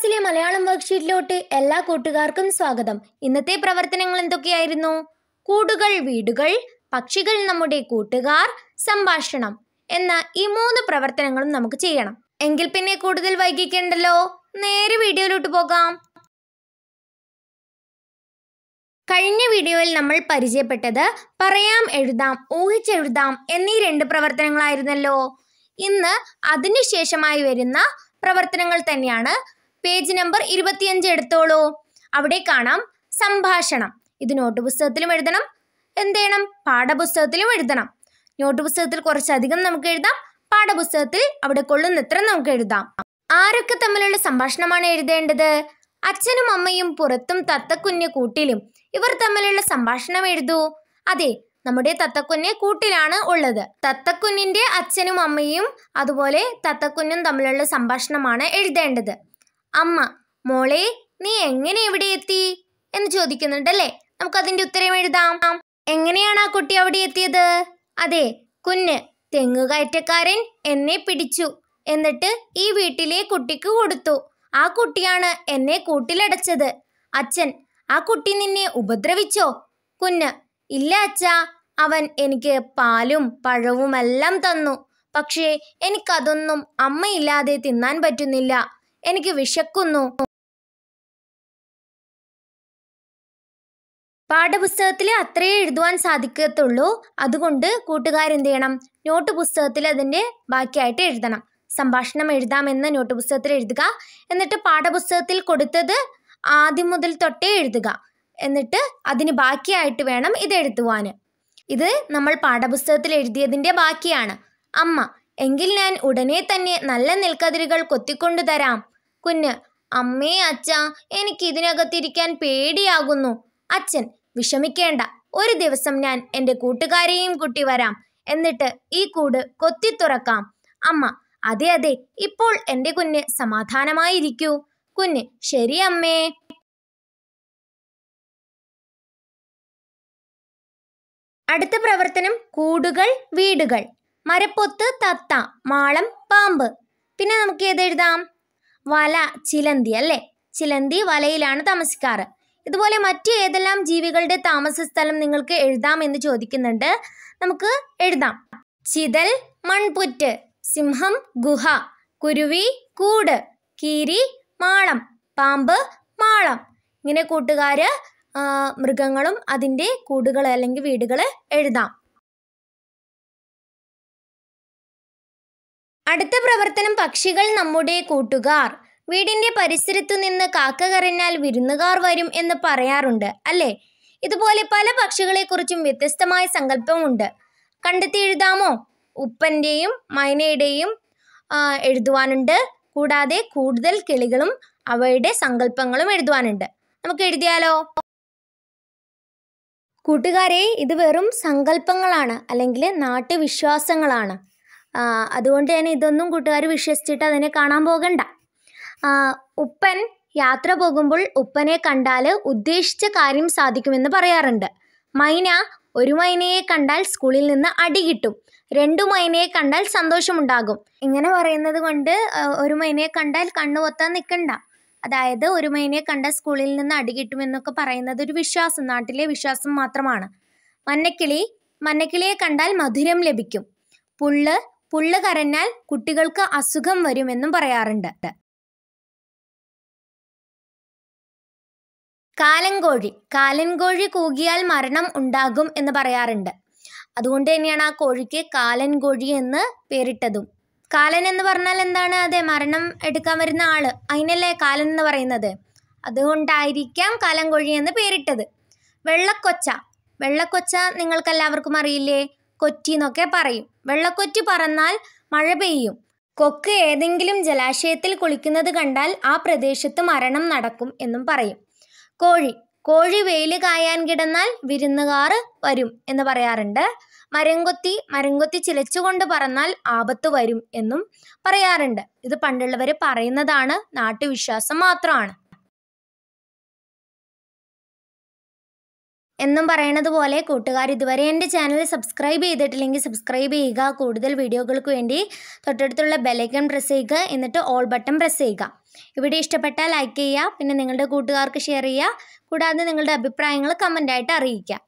ക്ലാസ്സിലെ മലയാളം വർക്ക്ഷീറ്റിലോട്ട് എല്ലാ കൂട്ടുകാർക്കും സ്വാഗതം ഇന്നത്തെ പ്രവർത്തനങ്ങൾ എന്തൊക്കെയായിരുന്നു കൂടുകൾ വീടുകൾ പക്ഷികൾ നമ്മുടെ കൂട്ടുകാർ സംഭാഷണം എന്ന ഈ മൂന്ന് പ്രവർത്തനങ്ങളും നമുക്ക് ചെയ്യണം എങ്കിൽ പിന്നെ കൂടുതൽ വൈകിക്കണ്ടല്ലോ നേരെ വീഡിയോയിലോട്ട് പോകാം കഴിഞ്ഞ വീഡിയോയിൽ നമ്മൾ പരിചയപ്പെട്ടത് പറയാം എഴുതാം ഊഹിച്ചെഴുതാം എന്നീ രണ്ട് പ്രവർത്തനങ്ങളായിരുന്നല്ലോ ഇന്ന് അതിനുശേഷമായി വരുന്ന പ്രവർത്തനങ്ങൾ തന്നെയാണ് പേജ് നമ്പർ ഇരുപത്തിയഞ്ച് എടുത്തോളൂ അവിടെ കാണാം സംഭാഷണം ഇത് നോട്ട് പുസ്തകത്തിലും എഴുതണം എന്ത് ചെയ്യണം പാഠപുസ്തകത്തിലും എഴുതണം നോട്ട് പുസ്തകത്തിൽ കുറച്ചധികം നമുക്ക് എഴുതാം പാഠപുസ്തകത്തിൽ അവിടെ കൊള്ളുന്നത്ര നമുക്ക് എഴുതാം ആരൊക്കെ തമ്മിലുള്ള സംഭാഷണമാണ് എഴുതേണ്ടത് അച്ഛനും അമ്മയും പുറത്തും തത്തക്കുഞ്ഞ് കൂട്ടിലും ഇവർ തമ്മിലുള്ള സംഭാഷണം എഴുതൂ അതെ നമ്മുടെ തത്തക്കുഞ്ഞ് കൂട്ടിലാണ് ഉള്ളത് തത്തക്കുഞ്ഞിന്റെ അച്ഛനും അമ്മയും അതുപോലെ തത്തക്കുഞ്ഞും തമ്മിലുള്ള സംഭാഷണമാണ് എഴുതേണ്ടത് അമ്മ മോളെ നീ എങ്ങനെ ഇവിടെ എത്തി എന്ന് ചോദിക്കുന്നുണ്ടല്ലേ നമുക്ക് അതിന്റെ ഉത്തരം എഴുതാം എങ്ങനെയാണ് ആ കുട്ടി അവിടെ എത്തിയത് അതെ കുഞ്ഞ് തെങ്ങുകയറ്റക്കാരൻ എന്നെ പിടിച്ചു എന്നിട്ട് ഈ വീട്ടിലെ കുട്ടിക്ക് കൊടുത്തു ആ കുട്ടിയാണ് എന്നെ കൂട്ടിലടച്ചത് അച്ഛൻ ആ കുട്ടി നിന്നെ ഉപദ്രവിച്ചോ കുഞ്ഞ് ഇല്ല അച്ഛാ അവൻ എനിക്ക് പാലും പഴവുമെല്ലാം തന്നു പക്ഷേ എനിക്കതൊന്നും അമ്മയില്ലാതെ തിന്നാൻ പറ്റുന്നില്ല എനിക്ക് വിശക്കുന്നു പാഠപുസ്തകത്തിൽ അത്രയേ എഴുതുവാൻ സാധിക്കത്തുള്ളൂ അതുകൊണ്ട് കൂട്ടുകാരെന്ത് ചെയ്യണം നോട്ട് പുസ്തകത്തിൽ അതിൻ്റെ ബാക്കിയായിട്ട് എഴുതണം സംഭാഷണം എഴുതാമെന്ന് നോട്ട് പുസ്തകത്തിൽ എഴുതുക എന്നിട്ട് പാഠപുസ്തകത്തിൽ കൊടുത്തത് ആദ്യം മുതൽ തൊട്ടേ എഴുതുക എന്നിട്ട് അതിന് ബാക്കിയായിട്ട് വേണം ഇത് എഴുതുവാൻ ഇത് നമ്മൾ പാഠപുസ്തകത്തിൽ എഴുതിയതിൻ്റെ ബാക്കിയാണ് അമ്മ എങ്കിൽ ഞാൻ ഉടനെ തന്നെ നല്ല നെൽക്കതിരുകൾ കൊത്തിക്കൊണ്ടു തരാം കുഞ്ഞ് അമ്മേ അച്ഛ എനിക്ക് ഇതിനകത്തിരിക്കാൻ പേടിയാകുന്നു അച്ഛൻ വിഷമിക്കേണ്ട ഒരു ദിവസം ഞാൻ എൻ്റെ കൂട്ടുകാരെയും കൂട്ടി വരാം എന്നിട്ട് ഈ കൂട് കൊത്തി തുറക്കാം അമ്മ അതെ അതെ ഇപ്പോൾ എൻ്റെ കുഞ്ഞ് സമാധാനമായിരിക്കൂ കുഞ്ഞ് ശരി അമ്മേ അടുത്ത പ്രവർത്തനം കൂടുകൾ വീടുകൾ മരപ്പൊത്ത് തത്ത മാളം പാമ്പ് പിന്നെ നമുക്ക് എഴുതാം വല ചിലന്തി അല്ലേ ചിലന്തി വലയിലാണ് താമസിക്കാറ് ഇതുപോലെ മറ്റ് ഏതെല്ലാം ജീവികളുടെ താമസ സ്ഥലം നിങ്ങൾക്ക് എഴുതാം എന്ന് ചോദിക്കുന്നുണ്ട് നമുക്ക് എഴുതാം ചിതൽ മൺപുറ്റ് സിംഹം ഗുഹ കുരുവി കൂട് കീരി മാളം പാമ്പ് മാളം ഇങ്ങനെ കൂട്ടുകാർ മൃഗങ്ങളും അതിൻ്റെ കൂടുകൾ അല്ലെങ്കിൽ വീടുകൾ എഴുതാം അടുത്ത പ്രവർത്തനം പക്ഷികൾ നമ്മുടെ കൂട്ടുകാർ വീടിൻ്റെ പരിസരത്തു നിന്ന് കാക്ക കരഞ്ഞാൽ വിരുന്നുകാർ വരും എന്ന് പറയാറുണ്ട് അല്ലേ ഇതുപോലെ പല പക്ഷികളെക്കുറിച്ചും വ്യത്യസ്തമായ സങ്കല്പമുണ്ട് കണ്ടെത്തി എഴുതാമോ ഉപ്പൻ്റെയും മൈനയുടെയും എഴുതുവാനുണ്ട് കൂടാതെ കൂടുതൽ കിളികളും അവയുടെ സങ്കല്പങ്ങളും എഴുതുവാനുണ്ട് നമുക്ക് എഴുതിയാലോ കൂട്ടുകാരെ ഇത് വെറും സങ്കല്പങ്ങളാണ് അല്ലെങ്കിൽ നാട്ടുവിശ്വാസങ്ങളാണ് അതുകൊണ്ട് തന്നെ ഇതൊന്നും കൂട്ടുകാർ വിശ്വസിച്ചിട്ട് അതിനെ കാണാൻ പോകണ്ട ഉപ്പൻ യാത്ര പോകുമ്പോൾ ഉപ്പനെ കണ്ടാൽ ഉദ്ദേശിച്ച കാര്യം സാധിക്കുമെന്ന് പറയാറുണ്ട് മൈന ഒരു മൈനയെ കണ്ടാൽ സ്കൂളിൽ നിന്ന് അടി കിട്ടും രണ്ടു മൈനയെ കണ്ടാൽ സന്തോഷമുണ്ടാകും ഇങ്ങനെ പറയുന്നത് കൊണ്ട് ഒരു മൈനയെ കണ്ടാൽ കണ്ണു പൊത്താൻ നിൽക്കണ്ട അതായത് ഒരു മൈനയെ കണ്ട സ്കൂളിൽ നിന്ന് അടി കിട്ടുമെന്നൊക്കെ പറയുന്നത് ഒരു വിശ്വാസം നാട്ടിലെ വിശ്വാസം മാത്രമാണ് മന്നക്കിളി മന്നക്കിളിയെ കണ്ടാൽ മധുരം ലഭിക്കും പുള്ള് പുള്ള് കരഞ്ഞാൽ കുട്ടികൾക്ക് അസുഖം വരുമെന്നും പറയാറുണ്ട് കാലൻകോഴി കാലൻകോഴി കൂകിയാൽ മരണം ഉണ്ടാകും എന്ന് പറയാറുണ്ട് അതുകൊണ്ട് തന്നെയാണ് ആ കോഴിക്ക് കാലൻകോഴി എന്ന് പേരിട്ടതും കാലൻ എന്ന് പറഞ്ഞാൽ എന്താണ് അതെ മരണം എടുക്കാൻ വരുന്ന ആള് അതിനല്ലേ കാലൻ എന്ന് പറയുന്നത് അതുകൊണ്ടായിരിക്കാം കാലൻകോഴി എന്ന് പേരിട്ടത് വെള്ളക്കൊച്ച വെള്ളക്കൊച്ച നിങ്ങൾക്കെല്ലാവർക്കും അറിയില്ലേ കൊറ്റി എന്നൊക്കെ പറയും വെള്ളക്കൊറ്റി പറന്നാൽ മഴ പെയ്യും കൊക്ക് ഏതെങ്കിലും ജലാശയത്തിൽ കുളിക്കുന്നത് കണ്ടാൽ ആ പ്രദേശത്ത് മരണം നടക്കും എന്നും പറയും കോഴി കോഴി വെയിൽ കായാൻ കിടന്നാൽ വിരുന്നുകാർ വരും എന്ന് പറയാറുണ്ട് മരംകൊത്തി മരംകൊത്തി ചിലച്ചുകൊണ്ട് പറന്നാൽ ആപത്ത് വരും എന്നും പറയാറുണ്ട് ഇത് പണ്ടുള്ളവർ പറയുന്നതാണ് നാട്ടുവിശ്വാസം മാത്രമാണ് എന്നും പറയണത് പോലെ കൂട്ടുകാർ ഇതുവരെ എൻ്റെ ചാനൽ സബ്സ്ക്രൈബ് ചെയ്തിട്ടില്ലെങ്കിൽ സബ്സ്ക്രൈബ് ചെയ്യുക കൂടുതൽ വീഡിയോകൾക്ക് വേണ്ടി തൊട്ടടുത്തുള്ള ബെലൈക്കൺ പ്രസ് ചെയ്യുക എന്നിട്ട് ഓൾ ബട്ടൺ പ്രസ് ചെയ്യുക ഇവിടെ ഇഷ്ടപ്പെട്ടാൽ ലൈക്ക് ചെയ്യുക പിന്നെ നിങ്ങളുടെ കൂട്ടുകാർക്ക് ഷെയർ ചെയ്യുക കൂടാതെ നിങ്ങളുടെ അഭിപ്രായങ്ങൾ കമൻ്റായിട്ട് അറിയിക്കുക